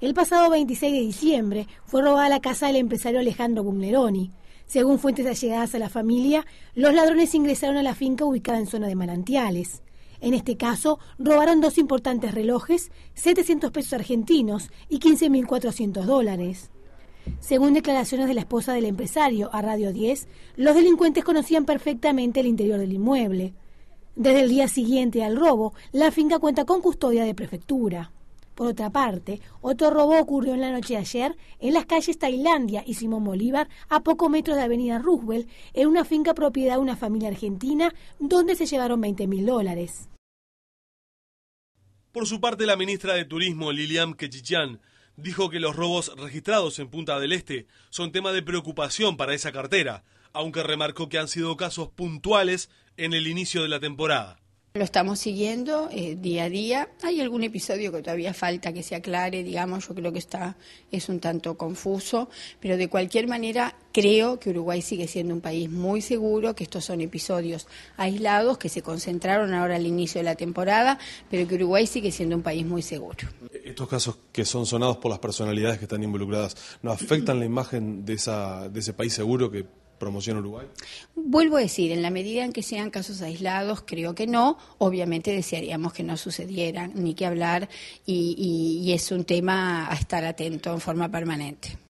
El pasado 26 de diciembre fue robada la casa del empresario Alejandro Bumleroni. Según fuentes allegadas a la familia, los ladrones ingresaron a la finca ubicada en zona de manantiales. En este caso, robaron dos importantes relojes, 700 pesos argentinos y 15.400 dólares. Según declaraciones de la esposa del empresario a Radio 10, los delincuentes conocían perfectamente el interior del inmueble. Desde el día siguiente al robo, la finca cuenta con custodia de prefectura. Por otra parte, otro robo ocurrió en la noche de ayer en las calles Tailandia y Simón Bolívar, a pocos metros de Avenida Roosevelt, en una finca propiedad de una familia argentina, donde se llevaron 20 mil dólares. Por su parte, la ministra de Turismo, Lilian Kechichan, dijo que los robos registrados en Punta del Este son tema de preocupación para esa cartera, aunque remarcó que han sido casos puntuales en el inicio de la temporada. Lo estamos siguiendo eh, día a día. Hay algún episodio que todavía falta que se aclare, digamos, yo creo que está es un tanto confuso, pero de cualquier manera creo que Uruguay sigue siendo un país muy seguro, que estos son episodios aislados que se concentraron ahora al inicio de la temporada, pero que Uruguay sigue siendo un país muy seguro. Estos casos que son sonados por las personalidades que están involucradas, ¿no afectan la imagen de, esa, de ese país seguro que promoción Uruguay? Vuelvo a decir, en la medida en que sean casos aislados, creo que no. Obviamente desearíamos que no sucedieran, ni que hablar, y, es un tema a estar atento en forma permanente.